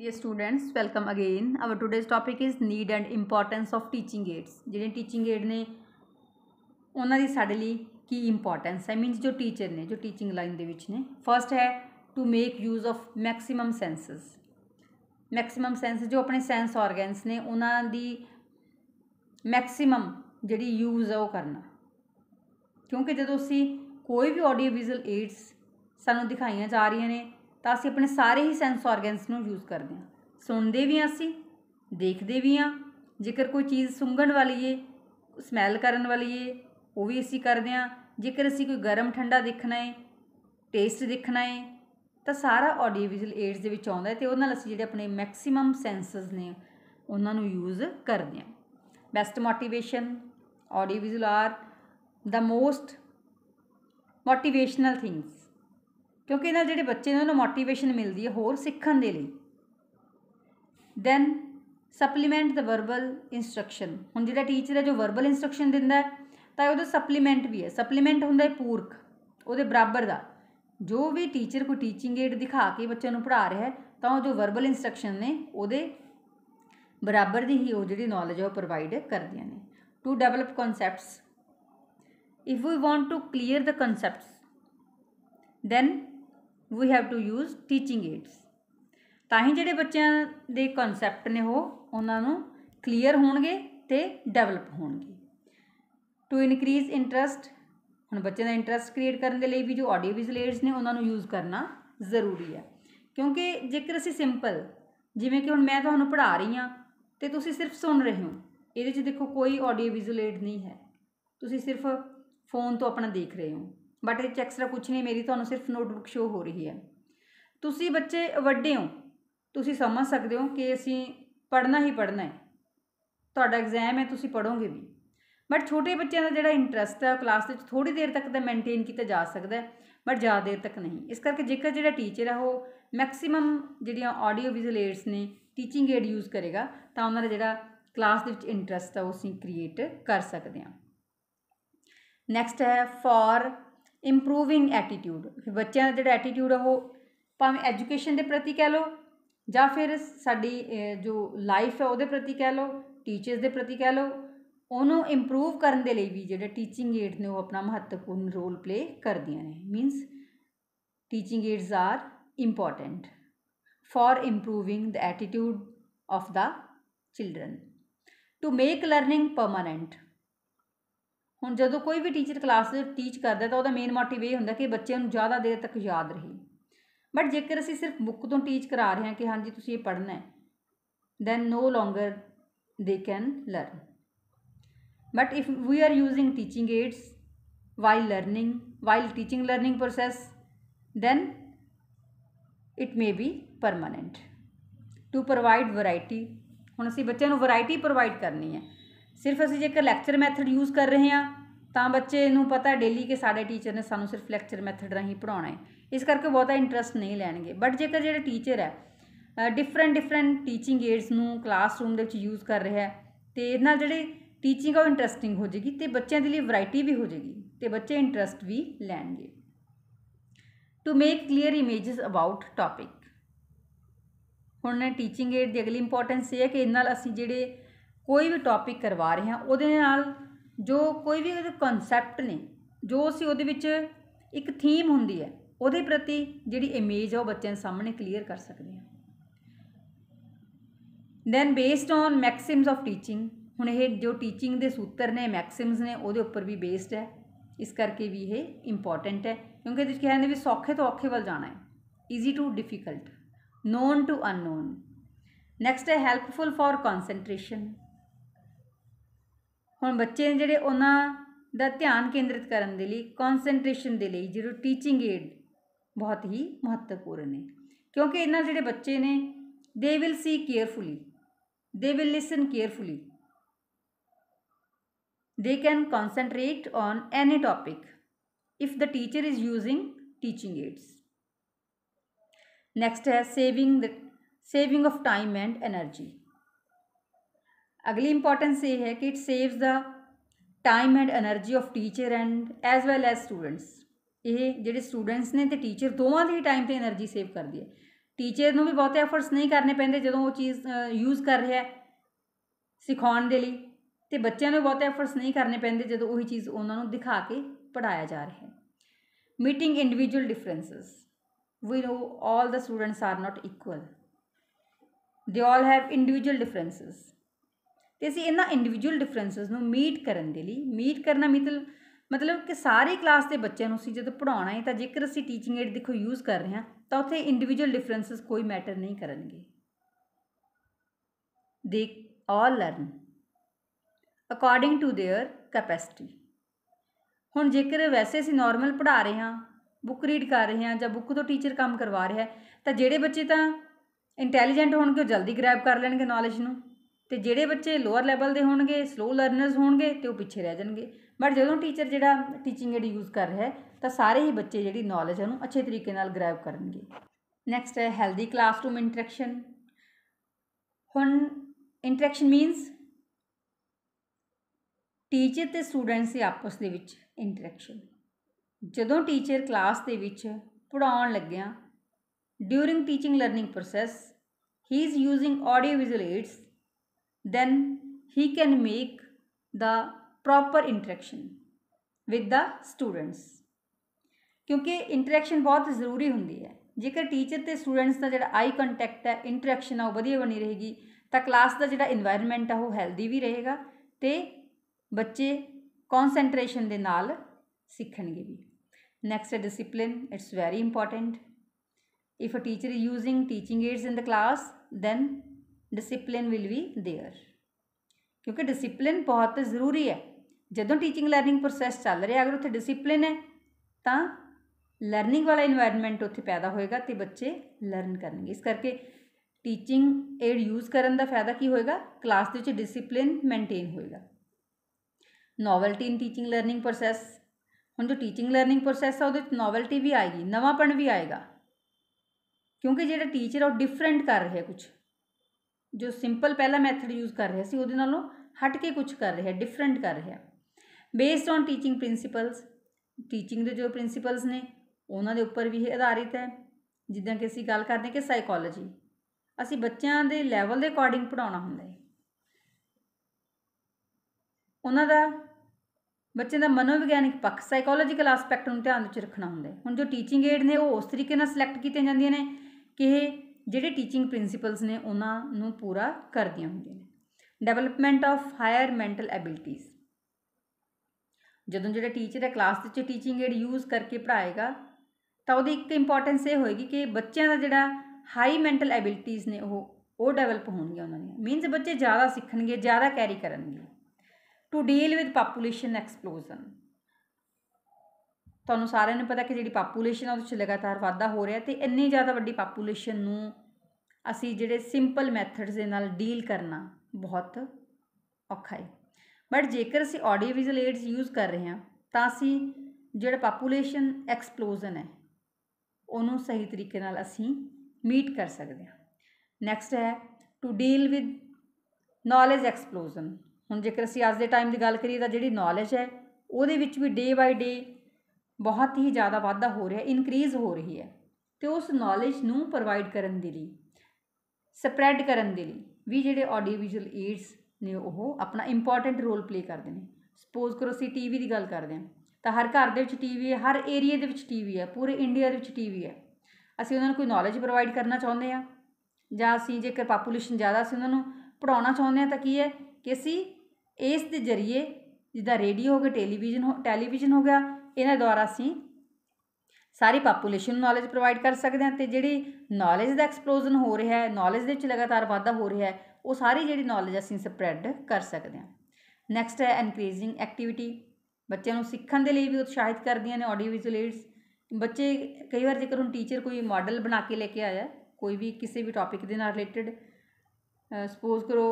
Dear students, welcome again. Our today's topic is need and importance of teaching aids. ਜਿਹੜੇ teaching aid ਨੇ ਉਹਨਾਂ ਦੀ ਸਾਡੇ ਲਈ ਕੀ importance ਹੈ ਮੀਨਸ ਜੋ ਟੀਚਰ ਨੇ ਜੋ ਟੀਚਿੰਗ ਲਾਈਨ ਦੇ ਵਿੱਚ ਨੇ ਫਰਸਟ ਹੈ to make use of maximum senses maximum sense ਜੋ ਆਪਣੇ ਸੈਂਸ ਆਰਗਨਸ ਨੇ ਉਹਨਾਂ ਦੀ ਮੈਕਸਿਮਮ ਜਿਹੜੀ ਯੂਜ਼ ਹੈ ਉਹ ਕਰਨਾ ਕਿਉਂਕਿ ਜਦੋਂ ਅਸੀਂ ਕੋਈ ਵੀ ਆਡੀਓ ਵਿਜ਼ੂਅਲ ਏਡਸ ਸਾਨੂੰ ਦਿਖਾਈਆਂ ਜਾ ਰਹੀਆਂ ਨੇ ਤਾਂ ਅਸੀਂ ਆਪਣੇ ਸਾਰੇ ਹੀ ਸੈਂਸ ਆਰਗਨਸ ਨੂੰ ਯੂਜ਼ ਕਰਦੇ ਹਾਂ ਸੁਣਦੇ ਵੀ ਆਂ ਅਸੀਂ ਦੇਖਦੇ ਵੀ ਹਾਂ ਜੇਕਰ ਕੋਈ ਚੀਜ਼ ਸੁੰਘਣ ਵਾਲੀ ਏ ਸਮੈਲ ਕਰਨ ਵਾਲੀ ਏ ਉਹ ਵੀ ਅਸੀਂ ਕਰਦੇ ਹਾਂ ਜੇਕਰ ਅਸੀਂ ਕੋਈ ਗਰਮ ਠੰਡਾ ਦੇਖਣਾ ਏ ਟੇਸਟ ਦੇਖਣਾ ਏ ਤਾਂ ਸਾਰਾ ਆਡੀਓ ਵਿਜ਼ੂਅਲ ਏਡਸ ਦੇ ਵਿੱਚ ਆਉਂਦਾ ਤੇ ਉਹਨਾਂ ਨਾਲ ਅਸੀਂ ਜਿਹੜੇ ਆਪਣੇ ਮੈਕਸਿਮਮ ਸੈਂਸਸ ਨੇ ਉਹਨਾਂ ਨੂੰ ਯੂਜ਼ ਕਰਦੇ ਹਾਂ best motivation audio visual are the most motivational things ਕਿਉਂਕਿ ਇਹਨਾਂ ਜਿਹੜੇ ਬੱਚੇ ਨੇ ਉਹਨਾਂ ਨੂੰ ਮੋਟੀਵੇਸ਼ਨ ਮਿਲਦੀ ਹੈ ਹੋਰ ਸਿੱਖਣ ਦੇ ਲਈ then supplement the verbal instruction ਹੁਣ ਜਿਹੜਾ ਟੀਚਰ ਹੈ ਜੋ ਵਰਬਲ ਇਨਸਟਰਕਸ਼ਨ ਦਿੰਦਾ ਹੈ ਤਾਂ ਉਹਦਾ ਸਪਲੀਮੈਂਟ ਵੀ ਹੈ ਸਪਲੀਮੈਂਟ ਹੁੰਦਾ ਹੈ ਪੂਰਕ ਉਹਦੇ ਬਰਾਬਰ ਦਾ ਜੋ ਵੀ ਟੀਚਰ ਕੋ ਟੀਚਿੰਗ ਏਡ ਦਿਖਾ ਕੇ ਬੱਚਿਆਂ ਨੂੰ ਪੜ੍ਹਾ ਰਿਹਾ ਹੈ ਤਾਂ ਉਹ ਜੋ ਵਰਬਲ ਇਨਸਟਰਕਸ਼ਨ ਨੇ ਉਹਦੇ ਬਰਾਬਰ ਦੀ ਹੀ ਉਹ ਜਿਹੜੀ ਨੌਲੇਜ ਹੈ ਉਹ ਪ੍ਰੋਵਾਈਡ ਕਰਦੀਆਂ ਨੇ to develop concepts if we want to clear the concepts then we have to use teaching aids ਤਾਂ ਹੀ ਜਿਹੜੇ ਬੱਚਿਆਂ ਦੇ ਕਨਸੈਪਟ ਨੇ ਉਹ ਉਹਨਾਂ ਨੂੰ ਕਲੀਅਰ ਹੋਣਗੇ ਤੇ ਡਿਵੈਲਪ ਹੋਣਗੇ ਟੂ ਇਨਕਰੀਜ਼ ਇੰਟਰਸਟ ਹੁਣ ਬੱਚੇ ਦਾ ਇੰਟਰਸਟ ਕ੍ਰੀਏਟ ਕਰਨ ਦੇ ਲਈ ਵੀ ਜੋ ਆਡੀਓ ਵਿਜ਼ੂਅਲ ਏਡਸ ਨੇ ਉਹਨਾਂ ਨੂੰ ਯੂਜ਼ ਕਰਨਾ ਜ਼ਰੂਰੀ ਹੈ ਕਿਉਂਕਿ ਜੇਕਰ ਅਸੀਂ ਸਿੰਪਲ ਜਿਵੇਂ ਕਿ ਹੁਣ ਮੈਂ ਤੁਹਾਨੂੰ ਪੜ੍ਹਾ ਰਹੀ ਹਾਂ ਤੇ ਤੁਸੀਂ ਸਿਰਫ ਸੁਣ ਰਹੇ ਹੋ ਇਹਦੇ 'ਚ ਦੇਖੋ ਕੋਈ ਆਡੀਓ ਵਿਜ਼ੂਅਲ ਏਡ ਨਹੀਂ ਹੈ ਤੁਸੀਂ ਸਿਰਫ ਫੋਨ ਤੋਂ ਆਪਣਾ ਦੇਖ ਰਹੇ ਹੋ ਬਟ ਇਹ ਐਕਸਟਰਾ ਕੁਝ ਨਹੀਂ ਮੇਰੀ ਤੁਹਾਨੂੰ ਸਿਰਫ ਨੋਟਬੁੱਕ ਸ਼ੋ ਹੋ ਰਹੀ ਹੈ ਤੁਸੀਂ ਬੱਚੇ ਵੱਡੇ ਹੋ ਤੁਸੀਂ ਸਮਝ ਸਕਦੇ ਹੋ ਕਿ ਅਸੀਂ ਪੜ੍ਹਨਾ ਹੀ ਪੜ੍ਹਨਾ ਹੈ ਤੁਹਾਡਾ ਐਗਜ਼ਾਮ ਹੈ ਤੁਸੀਂ ਪੜੋਗੇ ਵੀ ਬਟ ਛੋਟੇ ਬੱਚਿਆਂ ਦਾ ਜਿਹੜਾ ਇੰਟਰਸਟ ਹੈ ਕਲਾਸ ਦੇ ਵਿੱਚ ਥੋੜੀ ਦੇਰ ਤੱਕ ਤਾਂ ਮੇਨਟੇਨ ਕੀਤਾ ਜਾ ਸਕਦਾ ਹੈ ਬਟ ਜ਼ਿਆਦਾ ਦੇਰ ਤੱਕ ਨਹੀਂ ਇਸ ਕਰਕੇ ਜੇਕਰ ਜਿਹੜਾ ਟੀਚਰ ਹੈ ਉਹ ਮੈਕਸਿਮਮ ਜਿਹੜੀਆਂ ਆਡੀਓ ਵਿਜ਼ੂਅਲ ਏਡਸ ਨੇ ਟੀਚਿੰਗ ਏਡ ਯੂਜ਼ ਕਰੇਗਾ ਤਾਂ ਉਹਨਾਂ ਦਾ ਜਿਹੜਾ ਕਲਾਸ ਦੇ ਵਿੱਚ ਇੰਟਰਸਟ ਹੈ ਉਹ ਅਸੀਂ ਕ੍ਰੀਏਟ ਕਰ ਸਕਦੇ ਹਾਂ ਨੈਕਸਟ ਹੈ ਫਾਰ ਇੰਪਰੂਵਿੰਗ ਐਟੀਟਿਊਡ ਬੱਚਿਆਂ ਦਾ ਜਿਹੜਾ ਐਟੀਟਿਊਡ ਆ ਉਹ ਭਾਵੇਂ ਐਜੂਕੇਸ਼ਨ ਦੇ ਪ੍ਰਤੀ ਕਹਿ ਲੋ ਜਾਂ ਫਿਰ ਸਾਡੀ ਜੋ ਲਾਈਫ ਹੈ ਉਹਦੇ ਪ੍ਰਤੀ ਕਹਿ ਲੋ ਟੀਚਰਸ ਦੇ ਪ੍ਰਤੀ ਕਹਿ ਲੋ ਉਹਨੂੰ ਇੰਪਰੂਵ ਕਰਨ ਦੇ ਲਈ ਵੀ ਜਿਹੜੇ ਟੀਚਿੰਗ ਏਡ ਨੇ ਉਹ ਆਪਣਾ ਮਹੱਤਵਪੂਰਨ ਰੋਲ ਪਲੇ ਕਰਦੀਆਂ ਨੇ means teaching aids are important for improving the attitude of the children to make learning permanent ਹੁਣ ਜਦੋਂ ਕੋਈ ਵੀ ਟੀਚਰ ਕਲਾਸ ਵਿੱਚ ਟੀਚ ਕਰਦਾ ਤਾਂ ਉਹਦਾ ਮੇਨ ਮੋਟਿਵ ਇਹ ਹੁੰਦਾ ਕਿ ਬੱਚਿਆਂ ਨੂੰ ਜ਼ਿਆਦਾ ਦੇਰ ਤੱਕ ਯਾਦ ਰਹੇ ਬਟ ਜੇਕਰ ਅਸੀਂ ਸਿਰਫ ਬੁੱਕ ਤੋਂ ਟੀਚ ਕਰਾ ਰਹੇ ਹਾਂ ਕਿ ਹਾਂਜੀ ਤੁਸੀਂ ਇਹ ਪੜ੍ਹਨਾ ਹੈ then no longer they can learn but if we are using teaching aids while learning while teaching learning process then it may be permanent to provide variety ਹੁਣ ਅਸੀਂ ਬੱਚਿਆਂ ਨੂੰ ਵੈਰਾਈਟੀ ਪ੍ਰੋਵਾਈਡ ਕਰਨੀ ਹੈ ਸਿਰਫ ਅਸੀਂ ਜੇਕਰ ਲੈਕਚਰ ਮੈਥਡ ਯੂਜ਼ ਕਰ ਰਹੇ ਹਾਂ ਤਾਂ ਬੱਚੇ ਨੂੰ ਪਤਾ ਡੇਲੀ ਕਿ ਸਾਡੇ ਟੀਚਰ ਨੇ ਸਾਨੂੰ ਸਿਰਫ ਲੈਕਚਰ ਮੈਥਡ ਰਾਹੀਂ ਪੜਾਉਣਾ ਹੈ ਇਸ ਕਰਕੇ ਬਹੁਤਾ ਇੰਟਰਸਟ ਨਹੀਂ ਲੈਣਗੇ ਬਟ ਜੇਕਰ ਜਿਹੜੇ ਟੀਚਰ ਹੈ ਡਿਫਰੈਂਟ ਡਿਫਰੈਂਟ ਟੀਚਿੰਗ ਏਡਸ ਨੂੰ ਕਲਾਸਰੂਮ ਦੇ ਵਿੱਚ ਯੂਜ਼ ਕਰ ਰਿਹਾ ਹੈ ਤੇ ਇਹ ਨਾਲ ਜਿਹੜੇ ਟੀਚਿੰਗ ਆ ਇੰਟਰਸਟਿੰਗ ਹੋ ਜੇਗੀ ਤੇ ਬੱਚਿਆਂ ਦੇ ਲਈ ਵੈਰਾਈਟੀ ਵੀ ਹੋ ਜੇਗੀ ਤੇ ਬੱਚੇ ਇੰਟਰਸਟ ਵੀ ਲੈਣਗੇ to make clear images about topic ਹੁਣ ਟੀਚਿੰਗ ਏਡ ਦੀ ਅਗਲੀ ਇੰਪੋਰਟੈਂਸ ਇਹ ਹੈ ਕਿ ਇਹ ਨਾਲ ਅਸੀਂ ਜਿਹੜੇ ਕੋਈ ਵੀ ਟੌਪਿਕ ਕਰਵਾ ਰਹੇ ਹਾਂ ਉਹਦੇ ਨਾਲ ਜੋ ਕੋਈ ਵੀ ਉਹਦੇ ਕਨਸੈਪਟ ਨੇ ਜੋ ਅਸੀਂ ਉਹਦੇ ਵਿੱਚ ਇੱਕ ਥੀਮ ਹੁੰਦੀ ਹੈ ਉਹਦੇ ਪ੍ਰਤੀ ਜਿਹੜੀ ਇਮੇਜ ਆ ਉਹ ਬੱਚਿਆਂ ਸਾਹਮਣੇ ਕਲੀਅਰ ਕਰ ਸਕਦੇ ਹਾਂ then based on maxims of teaching ਹੁਣ ਇਹ ਜੋ ਟੀਚਿੰਗ ਦੇ ਸੂਤਰ ਨੇ ਮੈਕਸਿਮਸ ਨੇ ਉਹਦੇ ਉੱਪਰ ਵੀ ਬੇਸਡ ਹੈ ਇਸ ਕਰਕੇ ਵੀ ਇਹ ਇੰਪੋਰਟੈਂਟ ਹੈ ਕਿਉਂਕਿ ਜਿਸ ਕਹਿੰਦੇ ਵੀ ਸੌਖੇ ਤੋਂ ਔਖੇ ਵੱਲ ਜਾਣਾ ਹੈ easy to difficult known to unknown next ਹੈ ਹੈਲਪਫੁਲ ਫॉर ਕਨਸੈਂਟਰੇਸ਼ਨ हम बच्चे ने जोड़े उन्होंने ध्यान केंद्रित करने के लिए के लिए जो टीचिंग एड बहुत ही महत्वपूर्ण है क्योंकि इन जोड़े बच्चे ने they will see carefully they will listen carefully they can concentrate on any topic if the teacher is using teaching aids next है saving the saving of time and energy ਅਗਲੀ importance ਇਹ ਹੈ ਕਿ it saves the time and energy of teacher and as well as students ਇਹ ਜਿਹੜੇ students ਨੇ ਤੇ teacher ਦੋਵਾਂ ਦੇ ਟਾਈਮ ਤੇ એનર્ਜੀ ਸੇਵ ਕਰਦੀ ਹੈ ਟੀਚਰ ਨੂੰ ਵੀ ਬਹੁਤੇ ਐਫਰਟਸ ਨਹੀਂ ਕਰਨੇ ਪੈਂਦੇ ਜਦੋਂ ਉਹ ਚੀਜ਼ ਯੂਜ਼ ਕਰ ਰਿਹਾ ਹੈ ਸਿਖਾਉਣ ਦੇ ਲਈ ਤੇ ਬੱਚਿਆਂ ਨੂੰ ਬਹੁਤੇ ਐਫਰਟਸ ਨਹੀਂ ਕਰਨੇ ਪੈਂਦੇ ਜਦੋਂ ਉਹੀ ਚੀਜ਼ ਉਹਨਾਂ ਨੂੰ ਦਿਖਾ ਕੇ ਪੜਾਇਆ ਜਾ ਰਿਹਾ ਹੈ meeting individual differences we know all the students are not equal they all have individual differences ਤੇ ਅਸੀਂ ਇਹਨਾਂ ਇੰਡੀਵਿਜੂਅਲ ਡਿਫਰੈਂਸਸ ਨੂੰ ਮੀਟ ਕਰਨ ਦੇ ਲਈ ਮੀਟ ਕਰਨਾ ਮਤਲਬ ਮਤਲਬ ਕਿ ਸਾਰੇ ਕਲਾਸ ਦੇ ਬੱਚਿਆਂ ਨੂੰ ਅਸੀਂ ਜਦੋਂ ਪੜਾਉਣਾ ਹੈ ਤਾਂ ਜੇਕਰ ਅਸੀਂ ਟੀਚਿੰਗ ਏਡ ਦੇਖੋ ਯੂਜ਼ ਕਰ ਰਹੇ ਹਾਂ ਤਾਂ ਉੱਥੇ ਇੰਡੀਵਿਜੂਅਲ ਡਿਫਰੈਂਸਸ ਕੋਈ ਮੈਟਰ ਨਹੀਂ ਕਰਨਗੇ they all learn according to their capacity ਹੁਣ ਜੇਕਰ ਵੈਸੇ ਅਸੀਂ ਨਾਰਮਲ ਪੜਾ ਰਹੇ ਹਾਂ ਬੁੱਕ ਰੀਡ ਕਰ ਰਹੇ ਹਾਂ ਜਾਂ ਬੁੱਕ ਤੋਂ ਟੀਚਰ ਕੰਮ ਕਰਵਾ ਰਿਹਾ ਹੈ ਤਾਂ ਜਿਹੜੇ ਬੱਚੇ ਤਾਂ ਇੰਟੈਲੀਜੈਂਟ ਹੋਣਗੇ ਉਹ ਜਲਦੀ ਗ੍ਰੈਬ ਕਰ ਲੈਣਗੇ ਨੌਲੇਜ ਨੂੰ ਤੇ ਜਿਹੜੇ ਬੱਚੇ ਲੋਅਰ ਲੈਵਲ ਦੇ ਹੋਣਗੇ ਸਲੋ ਲਰਨਰਸ ਹੋਣਗੇ ਤੇ ਉਹ ਪਿੱਛੇ ਰਹਿ ਜਾਣਗੇ ਬਟ ਜਦੋਂ ਟੀਚਰ ਜਿਹੜਾ ਟੀਚਿੰਗ ਏਡ ਯੂਜ਼ ਕਰ ਰਿਹਾ ਹੈ ਤਾਂ ਸਾਰੇ ਹੀ ਬੱਚੇ ਜਿਹੜੀ ਨੌਲੇਜ ਹੈ ਉਹਨੂੰ ਅੱਛੇ ਤਰੀਕੇ ਨਾਲ ਗ੍ਰੈਬ ਕਰਨਗੇ ਨੈਕਸਟ ਹੈ ਹੈਲਦੀ ਕਲਾਸਰੂਮ ਇੰਟਰੈਕਸ਼ਨ ਹੁਣ ਇੰਟਰੈਕਸ਼ਨ ਮੀਨਸ ਟੀਚਰ ਤੇ ਸਟੂਡੈਂਟਸ ਦੇ ਆਪਸ ਦੇ ਵਿੱਚ ਇੰਟਰੈਕਸ਼ਨ ਜਦੋਂ ਟੀਚਰ ਕਲਾਸ ਦੇ ਵਿੱਚ ਪੜਾਉਣ ਲੱਗਿਆ during teaching learning process he is using audio visual aids then he can make the proper interaction with the students ਕਿਉਂਕਿ ਇੰਟਰੈਕਸ਼ਨ ਬਹੁਤ ਜ਼ਰੂਰੀ ਹੁੰਦੀ ਹੈ ਜੇਕਰ ਟੀਚਰ ਤੇ ਸਟੂਡੈਂਟਸ ਦਾ ਜਿਹੜਾ ਆਈ ਕੰਟੈਕਟ ਹੈ ਇੰਟਰੈਕਸ਼ਨ ਆ ਉਹ ਵਧੀਆ ਬਣੀ ਰਹੇਗੀ ਤਾਂ ਕਲਾਸ ਦਾ ਜਿਹੜਾ এনवायरमेंट ਆ ਉਹ ਹੈਲਦੀ ਵੀ ਰਹੇਗਾ ਤੇ ਬੱਚੇ ਕਨਸੈਂਟਰੇਸ਼ਨ ਦੇ ਨਾਲ ਸਿੱਖਣਗੇ ਵੀ next discipline it's very important if a teacher is using teaching aids in the class then discipline will be there ਕਿਉਂਕਿ ਡਿਸਪਲਿਨ ਬਹੁਤ ਜ਼ਰੂਰੀ ਹੈ ਜਦੋਂ ਟੀਚਿੰਗ ਲਰਨਿੰਗ ਪ੍ਰੋਸੈਸ ਚੱਲ ਰਿਹਾ ਅਗਰ ਉੱਥੇ ਡਿਸਪਲਿਨ ਹੈ ਤਾਂ ਲਰਨਿੰਗ ਵਾਲਾ এনवायरमेंट ਉੱਥੇ ਪੈਦਾ ਹੋਏਗਾ ਤੇ ਬੱਚੇ ਲਰਨ ਕਰਨਗੇ ਇਸ ਕਰਕੇ ਟੀਚਿੰਗ ਏਡ ਯੂਜ਼ ਕਰਨ ਦਾ ਫਾਇਦਾ ਕੀ ਹੋਏਗਾ ਕਲਾਸ ਦੇ ਵਿੱਚ ਡਿਸਪਲਿਨ ਮੇਨਟੇਨ ਹੋਏਗਾ novelty in teaching learning process ਹੁਣ ਜੋ ਟੀਚਿੰਗ ਲਰਨਿੰਗ ਪ੍ਰੋਸੈਸ ਆ ਉਹਦੇ ਵਿੱਚ ਨੋਵਲਟੀ ਵੀ ਆਏਗੀ ਨਵਾਂਪਣ ਵੀ ਆਏਗਾ ਕਿਉਂਕਿ ਜਿਹੜਾ ਟੀਚਰ ਉਹ ਡਿਫਰੈਂਟ ਕਰ ਰਿਹਾ ਕੁਝ ਜੋ ਸਿੰਪਲ ਪਹਿਲਾ ਮੈਥਡ ਯੂਜ਼ ਕਰ ਰਿਹਾ ਸੀ ਉਹਦੇ ਨਾਲੋਂ ਹਟ ਕੇ ਕੁਝ ਕਰ ਰਿਹਾ ਡਿਫਰੈਂਟ ਕਰ ਰਿਹਾ based on teaching principles teaching ਦੇ ਜੋ ਪ੍ਰਿੰਸੀਪਲਸ ਨੇ ਉਹਨਾਂ ਦੇ ਉੱਪਰ ਵੀ ਇਹ ਆਧਾਰਿਤ ਹੈ ਜਿੱਦਾਂ ਕਿ ਅਸੀਂ ਗੱਲ ਕਰਦੇ ਕਿ ਸਾਈਕੋਲੋਜੀ ਅਸੀਂ ਬੱਚਿਆਂ ਦੇ ਲੈਵਲ ਦੇ ਅਕੋਰਡਿੰਗ ਪੜਾਉਣਾ ਹੁੰਦਾ ਹੈ ਉਹਨਾਂ ਦਾ ਬੱਚੇ ਦਾ ਮਨੋਵਿਗਿਆਨਿਕ ਪੱਖ ਸਾਈਕੋਲੋਜੀਕਲ ਐਸਪੈਕਟ ਨੂੰ ਧਿਆਨ ਵਿੱਚ ਰੱਖਣਾ ਹੁੰਦਾ ਹੈ ਹੁਣ ਜੋ ਟੀਚਿੰਗ ਏਡ ਨੇ ਉਹ ਉਸ ਤਰੀਕੇ ਨਾਲ ਸਿਲੈਕਟ ਕੀਤੇ ਜਾਂਦੀਆਂ ਨੇ ਕਿ ਇਹ ਜਿਹੜੇ ਟੀਚਿੰਗ ਪ੍ਰਿੰਸੀਪਲਸ ਨੇ ਉਹਨਾਂ ਨੂੰ ਪੂਰਾ ਕਰਦੀਆਂ ਹੁੰਦੀਆਂ ਨੇ ਡਿਵੈਲਪਮੈਂਟ ਆਫ ਹਾਇਰ ਮੈਂਟਲ ਐਬਿਲਿਟੀਆਂ ਜਦੋਂ ਜਿਹੜਾ ਟੀਚਰ ਹੈ ਕਲਾਸ ਦੇ ਵਿੱਚ ਟੀਚਿੰਗ ਏਡ ਯੂਜ਼ ਕਰਕੇ ਪੜਾਏਗਾ ਤਾਂ ਉਹਦੀ ਇੱਕ ਇੰਪੋਰਟੈਂਸ ਇਹ ਹੋਏਗੀ ਕਿ ਬੱਚਿਆਂ ਦਾ ਜਿਹੜਾ ਹਾਈ ਮੈਂਟਲ ਐਬਿਲਿਟੀਆਂ ਨੇ ਉਹ ਉਹ ਡਿਵੈਲਪ ਹੋਣਗੀਆਂ ਉਹਨਾਂ ਦੀਆਂ ਮੀਨਸ ਬੱਚੇ ਜ਼ਿਆਦਾ ਸਿੱਖਣਗੇ ਜ਼ਿਆਦਾ ਕੈਰੀ ਕਰਨਗੇ to deal with population explosion ਤੁਹਾਨੂੰ ਸਾਰਿਆਂ ਨੂੰ ਪਤਾ ਕਿ ਜਿਹੜੀ ਪਾਪੂਲੇਸ਼ਨ ਆ ਉਹਦੇ ਵਿੱਚ ਲਗਾਤਾਰ ਵਾਧਾ ਹੋ ਰਿਹਾ ਤੇ ਇੰਨੀ ਜ਼ਿਆਦਾ ਵੱਡੀ ਪਾਪੂਲੇਸ਼ਨ ਨੂੰ ਅਸੀਂ ਜਿਹੜੇ ਸਿੰਪਲ ਮੈਥਡਸ ਦੇ ਨਾਲ ਡੀਲ ਕਰਨਾ ਬਹੁਤ ਔਖਾ ਹੈ ਬਟ ਜੇਕਰ ਅਸੀਂ ਆਡੀਓ ਵਿਜ਼ੂਅਲ ਏਡਸ ਯੂਜ਼ ਕਰ ਰਹੇ ਹਾਂ ਤਾਂ ਅਸੀਂ ਜਿਹੜਾ ਪਾਪੂਲੇਸ਼ਨ ਐਕਸਪਲੋਜ਼ਨ ਹੈ ਉਹਨੂੰ ਸਹੀ ਤਰੀਕੇ ਨਾਲ ਅਸੀਂ ਮੀਟ ਕਰ ਸਕਦੇ ਹਾਂ ਨੈਕਸਟ ਹੈ to deal with knowledge explosion ਹੁਣ ਜੇਕਰ ਅਸੀਂ ਅੱਜ ਦੇ ਟਾਈਮ ਦੀ ਗੱਲ ਕਰੀਏ ਤਾਂ ਜਿਹੜੀ ਨੌਲੇਜ ਹੈ ਉਹਦੇ ਵਿੱਚ ਵੀ ਡੇ ਬਾਈ ਡੇ ਬਹੁਤ ਹੀ ਜ਼ਿਆਦਾ ਵਾਧਾ ਹੋ ਰਿਹਾ ਇਨਕਰੀਜ਼ ਹੋ ਰਹੀ ਹੈ ਤੇ ਉਸ ਨੌਲੇਜ ਨੂੰ ਪ੍ਰੋਵਾਈਡ ਕਰਨ ਦੇ ਲਈ ਸਪਰੈਡ ਕਰਨ ਦੇ ਲਈ ਵੀ ਜਿਹੜੇ ਆਡੀਓ ਵਿਜ਼ੂਅਲ ਏਡਸ ਨੇ ਉਹ ਆਪਣਾ ਇੰਪੋਰਟੈਂਟ ਰੋਲ ਪਲੇ ਕਰਦੇ ਨੇ ਸਪੋਜ਼ ਕਰੋ ਅਸੀਂ ਟੀਵੀ ਦੀ ਗੱਲ ਕਰਦੇ ਹਾਂ ਤਾਂ ਹਰ ਘਰ ਦੇ ਵਿੱਚ ਟੀਵੀ ਹੈ ਹਰ ਏਰੀਆ ਦੇ ਵਿੱਚ ਟੀਵੀ ਹੈ ਪੂਰੇ ਇੰਡੀਆ ਦੇ ਵਿੱਚ ਟੀਵੀ ਹੈ ਅਸੀਂ ਉਹਨਾਂ ਨੂੰ ਕੋਈ ਨੌਲੇਜ ਪ੍ਰੋਵਾਈਡ ਕਰਨਾ ਚਾਹੁੰਦੇ ਆ ਜਾਂ ਅਸੀਂ ਜੇਕਰ ਪਾਪੂਲੇਸ਼ਨ ਜ਼ਿਆਦਾ ਸੀ ਉਹਨਾਂ ਨੂੰ ਪੜਾਉਣਾ ਚਾਹੁੰਦੇ ਆ ਤਾਂ ਕੀ ਹੈ ਕਿ ਅਸੀਂ ਇਸ ਦੇ ਜ਼ਰੀਏ ਜਿੱਦਾਂ ਰੇਡੀਓ ਹੋ ਗਿਆ ਟੈਲੀਵਿਜ਼ਨ ਟੈਲੀਵਿਜ਼ਨ ਹੋ ਗਿਆ ਇਹਨਾਂ ਦੁਆਰਾ ਅਸੀਂ ਸਾਰੀ ਪਾਪੂਲੇਸ਼ਨ ਨੂੰ ਨੌਲੇਜ ਪ੍ਰੋਵਾਈਡ ਕਰ ਸਕਦੇ ਹਾਂ ਤੇ ਜਿਹੜੀ ਨੌਲੇਜ ਦਾ ਐਕਸਪਲੋਜ਼ਨ ਹੋ ਰਿਹਾ ਹੈ ਨੌਲੇਜ ਦੇ ਵਿੱਚ ਲਗਾਤਾਰ ਵਾਧਾ ਹੋ ਰਿਹਾ ਹੈ ਉਹ ਸਾਰੀ ਜਿਹੜੀ ਨੌਲੇਜ ਅਸੀਂ ਸਪਰੈਡ ਕਰ ਸਕਦੇ ਹਾਂ ਨੈਕਸਟ ਹੈ ਇਨਕਰੀਜ਼ਿੰਗ ਐਕਟੀਵਿਟੀ ਬੱਚਿਆਂ ਨੂੰ ਸਿੱਖਣ ਦੇ ਲਈ ਵੀ ਉਤਸ਼ਾਹਿਤ ਕਰਦੀਆਂ ਨੇ ਆਡੀਓ ਵਿਜ਼ੂਅਲ ਏਡਸ ਬੱਚੇ ਕਈ ਵਾਰ ਜੇਕਰ ਹੁਣ ਟੀਚਰ ਕੋਈ ਮਾਡਲ ਬਣਾ ਕੇ ਲੈ ਕੇ ਆਇਆ ਕੋਈ ਵੀ ਕਿਸੇ ਵੀ ਟੌਪਿਕ ਦੇ ਨਾਲ ਰਿਲੇਟਡ ਸਪੋਜ਼ ਕਰੋ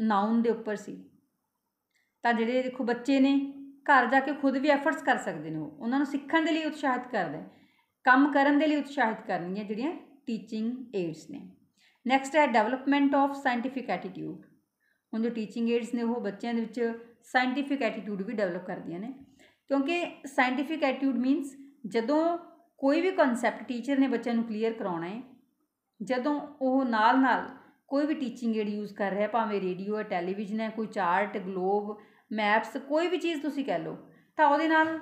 ਨਾਉਨ ਦੇ ਉੱਪਰ ਸੀ ਤਾਂ ਜਿਹੜੇ ਦੇਖੋ ਬੱਚੇ ਨੇ ਘਰ ਜਾ ਕੇ ਖੁਦ ਵੀ ਐਫਰਟਸ ਕਰ ਸਕਦੇ ਨੇ ਉਹ ਉਹਨਾਂ ਨੂੰ ਸਿੱਖਣ ਦੇ ਲਈ ਉਤਸ਼ਾਹਿਤ ਕਰਦੇ ਕੰਮ ਕਰਨ ਦੇ ਲਈ ਉਤਸ਼ਾਹਿਤ ਕਰਨੀਆਂ ਜਿਹੜੀਆਂ ਟੀਚਿੰਗ ਏਡਸ ਨੇ ਨੈਕਸਟ ਹੈ ਡਿਵੈਲਪਮੈਂਟ ਆਫ ਸਾਇੰਟੀਫਿਕ ਐਟੀਟਿਊਡ ਹੁਣ ਜੋ ਟੀਚਿੰਗ ਏਡਸ ਨੇ ਉਹ ਬੱਚਿਆਂ ਦੇ ਵਿੱਚ ਸਾਇੰਟੀਫਿਕ ਐਟੀਟਿਊਡ ਵੀ ਡਿਵੈਲਪ ਕਰਦੀਆਂ ਨੇ ਕਿਉਂਕਿ ਸਾਇੰਟੀਫਿਕ ਐਟੀਟਿਊਡ ਮੀਨਸ ਜਦੋਂ ਕੋਈ ਵੀ ਕਨਸੈਪਟ ਟੀਚਰ ਨੇ ਬੱਚਿਆਂ ਨੂੰ ਕਲੀਅਰ ਕਰਾਉਣਾ ਹੈ ਜਦੋਂ ਉਹ ਨਾਲ ਨਾਲ ਕੋਈ ਵੀ ਟੀਚਿੰਗ ਏਡ ਯੂਜ਼ ਕਰ ਰਿਹਾ ਭਾਵੇਂ ਰੇਡੀਓ ਹੈ ਟੈਲੀਵਿਜ਼ਨ ਹੈ ਕੋਈ ਚਾਰਟ ਗਲੋਬ ਮੈਪਸ ਕੋਈ ਵੀ ਚੀਜ਼ ਤੁਸੀਂ ਕਹਿ ਲਓ ਤਾਂ ਉਹਦੇ ਨਾਲ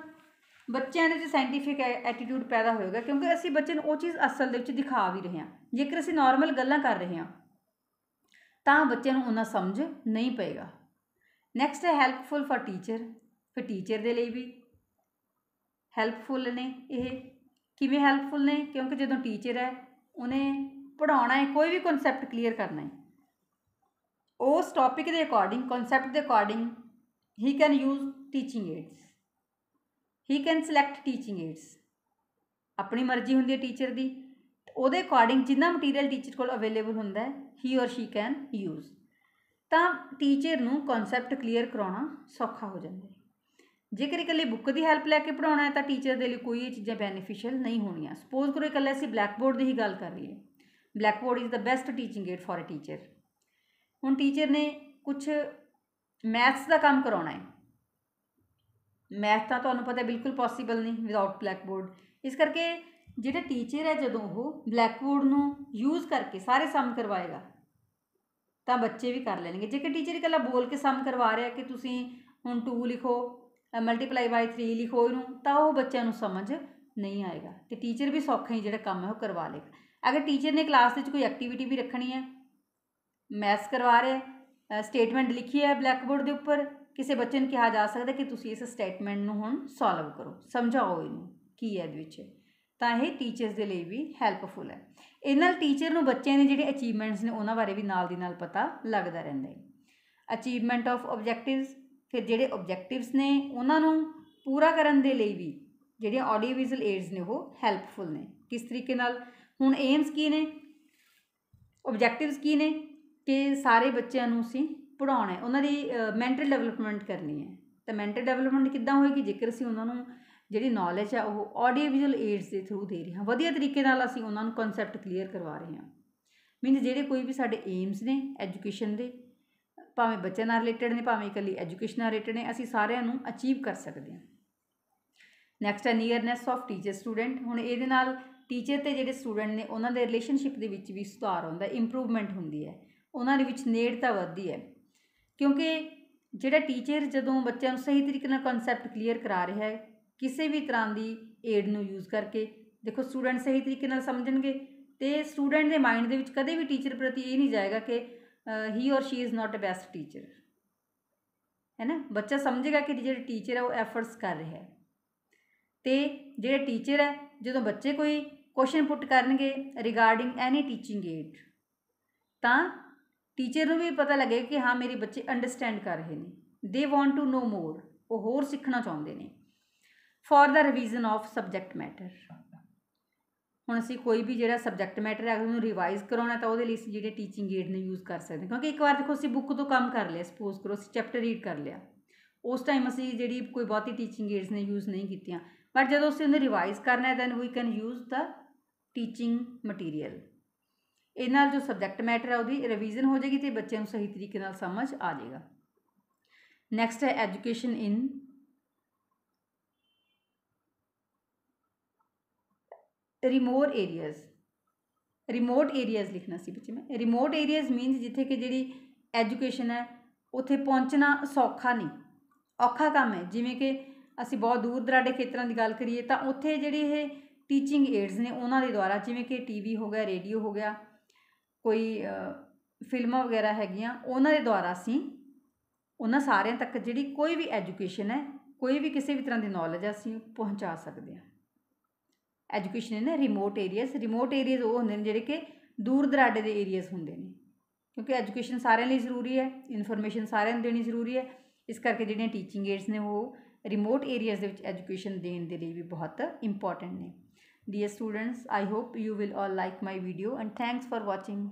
ਬੱਚਿਆਂ ਦੇ ਵਿੱਚ ਸਾਇੰਟੀਫਿਕ ਐਟੀਟਿਊਡ ਪੈਦਾ ਹੋਏਗਾ ਕਿਉਂਕਿ ਅਸੀਂ ਬੱਚੇ ਨੂੰ ਉਹ ਚੀਜ਼ ਅਸਲ ਦੇ ਵਿੱਚ ਦਿਖਾ ਵੀ ਰਹੇ ਹਾਂ ਜੇਕਰ ਅਸੀਂ ਨਾਰਮਲ ਗੱਲਾਂ ਕਰ ਰਹੇ ਹਾਂ ਤਾਂ ਬੱਚੇ ਨੂੰ ਉਹਨਾਂ ਸਮਝ ਨਹੀਂ ਪਏਗਾ ਨੈਕਸਟ ਹੈ ਹੈਲਪਫੁਲ ਫॉर ਟੀਚਰ ਫਿਰ ਟੀਚਰ ਦੇ ਲਈ ਵੀ ਹੈਲਪਫੁਲ ਨੇ ਇਹ ਕਿਵੇਂ ਹੈਲਪਫੁਲ ਨੇ ਕਿਉਂਕਿ ਜਦੋਂ ਟੀਚਰ ਹੈ ਉਹਨੇ ਪੜਾਉਣਾ ਹੈ ਕੋਈ ਵੀ ਕਨਸੈਪਟ ਕਲੀਅਰ ਕਰਨਾ ਹੈ ਉਸ ਟੌਪਿਕ ਦੇ ਅਕੋਰਡਿੰਗ ਕਨਸੈਪਟ ਦੇ according he can use teaching aids he can select teaching aids ਆਪਣੀ ਮਰਜ਼ੀ ਹੁੰਦੀ ਹੈ ਟੀਚਰ ਦੀ ਉਹਦੇ ਅਕੋਰਡਿੰਗ ਜਿੰਨਾ ਮਟੀਰੀਅਲ ਟੀਚਰ ਕੋਲ ਅਵੇਲੇਬਲ ਹੁੰਦਾ ਹੈ he or she can use ਤਾਂ ਟੀਚਰ ਨੂੰ ਕਨਸੈਪਟ ਕਲੀਅਰ ਕਰਾਉਣਾ ਸੌਖਾ ਹੋ ਜਾਂਦਾ ਹੈ ਜੇਕਰ ਇਕੱਲੇ ਬੁੱਕ ਦੀ ਹੈਲਪ ਲੈ ਕੇ ਪੜਾਉਣਾ ਹੈ ਤਾਂ ਟੀਚਰ ਦੇ ਲਈ ਕੋਈ ਇਹ ਚੀਜ਼ਾਂ ਬੈਨੀਫੀਸ਼ੀਅਲ ਨਹੀਂ ਹੋਣੀਆਂ ਸਪੋਜ਼ ਕਰੋ ਇਕੱਲੇ ਅਸੀਂ ਬਲੈਕਬੋਰਡ ਦੀ ਹੀ ਗੱਲ ਕਰ ਲਈਏ blackboard is the best teaching aid for a teacher ਹੁਣ ਟੀਚਰ ਨੇ ਕੁਝ ਮੈਥਸ ਦਾ ਕੰਮ ਕਰਾਉਣਾ ਹੈ ਮੈਥ ਤਾਂ ਤੁਹਾਨੂੰ ਪਤਾ ਬਿਲਕੁਲ ਪੋਸੀਬਲ ਨਹੀਂ ਵਿਦਆਊਟ ਬਲੈਕ ਬੋਰਡ ਇਸ ਕਰਕੇ ਜਿਹੜੇ ਟੀਚਰ ਹੈ ਜਦੋਂ ਉਹ ਬਲੈਕ ਬੋਰਡ ਨੂੰ ਯੂਜ਼ ਕਰਕੇ ਸਾਰੇ ਸਮ ਕਰਵਾਏਗਾ ਤਾਂ ਬੱਚੇ ਵੀ ਕਰ ਲੈਣਗੇ ਜੇਕਰ ਟੀਚਰ ਇਕੱਲਾ ਬੋਲ ਕੇ ਸਮ ਕਰਵਾ ਰਿਹਾ ਕਿ ਤੁਸੀਂ ਹੁਣ 2 ਲਿਖੋ ਮਲਟੀਪਲਾਈ ਬਾਈ 3 ਲਿਖੋ ਇਹਨੂੰ ਤਾਂ ਉਹ ਬੱਚਿਆਂ ਨੂੰ ਸਮਝ ਨਹੀਂ ਆਏਗਾ ਤੇ ਟੀਚਰ ਵੀ ਸੌਖਾ ਹੀ ਜਿਹੜਾ ਕੰਮ ਹੈ ਉਹ ਕਰਵਾ ਲੇਗਾ ਅਗਰ ਟੀਚਰ ਨੇ ਕਲਾਸ ਵਿੱਚ ਕੋਈ ਐਕਟੀਵਿਟੀ ਵੀ ਰੱਖਣੀ ਹੈ ਮੈਥਸ ਕਰਵਾ ਰਿਹਾ ਸਟੇਟਮੈਂਟ ਲਿਖੀ ਹੈ ਬਲੈਕ ਬੋਰਡ ਦੇ ਉੱਪਰ ਕਿਸੇ ਬੱਚੇ ਨੂੰ ਕਿਹਾ ਜਾ ਸਕਦਾ ਕਿ ਤੁਸੀਂ ਇਸ ਸਟੇਟਮੈਂਟ ਨੂੰ ਹੁਣ ਸੋਲਵ ਕਰੋ ਸਮਝਾਓ ਇਹਨੂੰ ਕੀ ਹੈ ਇਹਦੇ ਵਿੱਚ ਤਾਂ ਇਹ ਟੀਚਰਸ ਦੇ ਲਈ ਵੀ ਹੈਲਪਫੁਲ ਹੈ ਇਹ ਨਾਲ ਟੀਚਰ ਨੂੰ ਬੱਚਿਆਂ ਦੇ ਜਿਹੜੇ ਅਚੀਵਮੈਂਟਸ ਨੇ ਉਹਨਾਂ ਬਾਰੇ ਵੀ ਨਾਲ ਦੀ ਨਾਲ ਪਤਾ ਲੱਗਦਾ ਰਹਿੰਦਾ ਹੈ ਅਚੀਵਮੈਂਟ ਆਫ ਆਬਜੈਕਟਿਵਸ ਫਿਰ ਜਿਹੜੇ ਆਬਜੈਕਟਿਵਸ ਨੇ ਉਹਨਾਂ ਨੂੰ ਪੂਰਾ ਕਰਨ ਦੇ ਲਈ ਵੀ ਜਿਹੜੀਆਂ ਆਡੀਓ ਵਿਜ਼ੂਅਲ ਏਡਸ ਨੇ ਉਹ ਹੈਲਪਫੁਲ ਨੇ ਕਿਸ ਤਰੀਕੇ ਨਾਲ ਹੁਣ ਏਮਸ ਕੀ ਨੇ ਆਬਜੈਕਟਿਵਸ ਕੀ ਨੇ ਕਿ ਸਾਰੇ ਬੱਚਿਆਂ ਨੂੰ ਅਸੀਂ ਪੜਾਉਣਾ ਹੈ ਉਹਨਾਂ ਦੀ ਮੈਂਟਲ ਡਿਵੈਲਪਮੈਂਟ ਕਰਨੀ ਹੈ ਤਾਂ ਮੈਂਟਲ ਡਿਵੈਲਪਮੈਂਟ ਕਿੱਦਾਂ ਹੋਏਗੀ ਜੇਕਰ ਅਸੀਂ ਉਹਨਾਂ ਨੂੰ ਜਿਹੜੀ ਨੌਲੇਜ ਹੈ ਉਹ ਆਡੀਓ ਵਿਜ਼ੂਅਲ ਏਡਸ ਦੇ ਥਰੂ ਦੇ ਰਹੇ ਹਾਂ ਵਧੀਆ ਤਰੀਕੇ ਨਾਲ ਅਸੀਂ ਉਹਨਾਂ ਨੂੰ ਕਨਸੈਪਟ ਕਲੀਅਰ ਕਰਵਾ ਰਹੇ ਹਾਂ ਮੀਨਸ ਜਿਹੜੇ ਕੋਈ ਵੀ ਸਾਡੇ ਏਮਸ ਨੇ ਐਜੂਕੇਸ਼ਨ ਦੇ ਭਾਵੇਂ ਬੱਚਿਆਂ ਨਾਲ ਰਿਲੇਟਡ ਨੇ ਭਾਵੇਂ ਇਕੱਲੀ ਐਜੂਕੇਸ਼ਨ ਨਾਲ ਰਿਲੇਟਡ ਨੇ ਅਸੀਂ ਸਾਰਿਆਂ ਨੂੰ ਅਚੀਵ ਕਰ ਸਕਦੇ ਹਾਂ ਨੈਕਸਟ ਹੈ ਨੀਅਰਨੈਸ ਆਫ ਟੀਚਰ ਸਟੂਡੈਂਟ ਹੁਣ ਇਹਦੇ ਨਾਲ ਟੀਚਰ ਤੇ ਜਿਹੜੇ ਸਟੂਡੈਂਟ ਨੇ ਉਹਨਾਂ ਦੇ ਰਿਲੇਸ਼ਨਸ਼ਿਪ ਦੇ ਵਿੱਚ ਵੀ ਸੁਧਾਰ ਹੁੰਦਾ ਇੰਪਰੂਵਮੈਂਟ ਹੁੰਦੀ ਹੈ ਉਹਨਾਂ ਦੇ ਵਿੱਚ ਨੇੜਤਾ ਵੱਧਦੀ ਹੈ ਕਿਉਂਕਿ ਜਿਹੜਾ ਟੀਚਰ ਜਦੋਂ ਬੱਚਿਆਂ ਨੂੰ ਸਹੀ ਤਰੀਕੇ ਨਾਲ ਕਨਸੈਪਟ ਕਲੀਅਰ ਕਰਾ ਰਿਹਾ ਹੈ ਕਿਸੇ ਵੀ ਤਰ੍ਹਾਂ ਦੀ ਏਡ ਨੂੰ ਯੂਜ਼ ਕਰਕੇ ਦੇਖੋ ਸਟੂਡੈਂਟ ਸਹੀ ਤਰੀਕੇ ਨਾਲ ਸਮਝਣਗੇ ਤੇ ਸਟੂਡੈਂਟ ਦੇ ਮਾਈਂਡ ਦੇ ਵਿੱਚ ਕਦੇ ਵੀ ਟੀਚਰ ਪ੍ਰਤੀ ਇਹ ਨਹੀਂ ਜਾਏਗਾ ਕਿ he or she is not a best teacher ਹੈ ਨਾ ਬੱਚਾ ਸਮਝੇਗਾ ਕਿ ਜਿਹੜਾ ਟੀਚਰ ਹੈ ਉਹ ਐਫਰਟਸ ਕਰ ਰਿਹਾ ਹੈ ਤੇ ਜਿਹੜੇ ਟੀਚਰ ਹੈ ਜਦੋਂ ਬੱਚੇ ਕੋਈ ਕੁਐਸਚਨ ਪੁੱਟ ਕਰਨਗੇ ਰਿਗਾਰਡਿੰਗ ਐਨੀ ਟੀਚਿੰਗ ਏਡ ਤਾਂ ਟੀਚਰ ਨੂੰ ਵੀ ਪਤਾ ਲੱਗੇ ਕਿ ਹਾਂ ਮੇਰੇ ਬੱਚੇ ਅੰਡਰਸਟੈਂਡ ਕਰ ਰਹੇ ਨੇ ਦੇ ਵਾਂਟ ਟੂ ਨੋ ਮੋਰ ਉਹ ਹੋਰ ਸਿੱਖਣਾ ਚਾਹੁੰਦੇ ਨੇ for the revision of subject matter ਹੁਣ ਅਸੀਂ ਕੋਈ ਵੀ ਜਿਹੜਾ ਸਬਜੈਕਟ ਮੈਟਰ ਹੈ ਉਹਨੂੰ ਰਿਵਾਈਜ਼ ਕਰਾਉਣਾ ਤਾਂ ਉਹਦੇ ਲਈ ਅਸੀਂ ਜਿਹੜੇ ਟੀਚਿੰਗ ਏਡ ਨੇ ਯੂਜ਼ ਕਰ ਸਕਦੇ ਕਿਉਂਕਿ ਇੱਕ ਵਾਰ ਦੇਖੋ ਅਸੀਂ ਬੁੱਕ ਤੋਂ ਕੰਮ ਕਰ ਲਿਆ ਸਪੋਜ਼ ਕਰੋ ਅਸੀਂ ਚੈਪਟਰ ਰੀਡ ਕਰ ਲਿਆ ਉਸ ਟਾਈਮ ਅਸੀਂ ਜਿਹੜੀ ਕੋਈ ਬਹੁਤੀ ਟੀਚਿੰਗ ਏਡਸ ਨੇ ਯੂਜ਼ ਨਹੀਂ ਕੀਤੀਆਂ ਪਰ ਜਦੋਂ ਅਸੀਂ ਉਹਨੂੰ ਰਿਵਾਈਜ਼ ਕਰਨਾ ਹੈ then we can use the teaching material ਇਹ ਨਾਲ ਜੋ ਸਬਜੈਕਟ ਮੈਟਰ ਹੈ ਉਹਦੀ ਰਿਵੀਜ਼ਨ ਹੋ ਜਾਏਗੀ ਤੇ ਬੱਚਿਆਂ ਨੂੰ ਸਹੀ ਤਰੀਕੇ ਨਾਲ ਸਮਝ ਆ ਜਾਏਗਾ ਨੈਕਸਟ ਹੈ education in remote areas remote areas ਲਿਖਣਾ ਸੀ ਬੱਚੇ ਮੈਂ ਰਿਮੋਟ ਏਰੀਆਜ਼ ਮੀਨਸ ਜਿੱਥੇ ਕਿ ਜਿਹੜੀ ਐਜੂਕੇਸ਼ਨ ਹੈ ਉੱਥੇ ਪਹੁੰਚਣਾ ਸੌਖਾ ਨਹੀਂ ਔਖਾ ਕੰਮ ਹੈ ਜਿਵੇਂ ਕਿ ਅਸੀਂ ਬਹੁਤ ਦੂਰ ਦਰਾਡੇ ਖੇਤਰਾਂ ਦੀ ਗੱਲ ਕਰੀਏ ਤਾਂ ਉੱਥੇ ਜਿਹੜੇ ਇਹ ਟੀਚਿੰਗ ਏਡਸ ਨੇ ਉਹਨਾਂ ਦੇ ਦੁਆਰਾ ਜਿਵੇਂ ਕਿ ਟੀਵੀ ਹੋ ਗਿਆ ਰੇਡੀਓ ਹੋ ਗਿਆ ਕੋਈ ਫਿਲਮਾਂ ਵਗੈਰਾ ਹੈਗੀਆਂ ਉਹਨਾਂ ਦੇ ਦੁਆਰਾ ਅਸੀਂ ਉਹਨਾਂ ਸਾਰਿਆਂ ਤੱਕ ਜਿਹੜੀ ਕੋਈ ਵੀ ਐਜੂਕੇਸ਼ਨ ਹੈ ਕੋਈ ਵੀ ਕਿਸੇ ਵੀ ਤਰ੍ਹਾਂ ਦੀ ਨੌਲੇਜ ਅਸੀਂ ਪਹੁੰਚਾ ਸਕਦੇ ਹਾਂ ਐਜੂਕੇਸ਼ਨ ਹੈ ਨਾ ਰਿਮੋਟ ਏਰੀਆਜ਼ ਰਿਮੋਟ ਏਰੀਆਜ਼ ਉਹ ਹੁੰਦੇ ਨੇ ਜਿਹੜੇ ਕਿ ਦੂਰ ਦਰਾਡੇ ਦੇ ਏਰੀਆਜ਼ ਹੁੰਦੇ ਨੇ ਕਿਉਂਕਿ ਐਜੂਕੇਸ਼ਨ ਸਾਰਿਆਂ ਲਈ ਜ਼ਰੂਰੀ ਹੈ ਇਨਫੋਰਮੇਸ਼ਨ ਸਾਰਿਆਂ ਨੂੰ ਦੇਣੀ ਜ਼ਰੂਰੀ ਹੈ ਇਸ ਕਰਕੇ ਜਿਹੜੀਆਂ ਟੀਚਿੰਗ ਏਡਸ ਨੇ ਉਹ ਰਿਮੋਟ ਏਰੀਆਜ਼ ਦੇ ਵਿੱਚ ਐਜੂਕੇਸ਼ਨ ਦੇਣ ਦੇ ਲਈ ਵੀ ਬਹੁਤ ਇੰਪੋਰਟੈਂਟ ਨੇ Dear students, I hope you will all like my video and thanks for watching.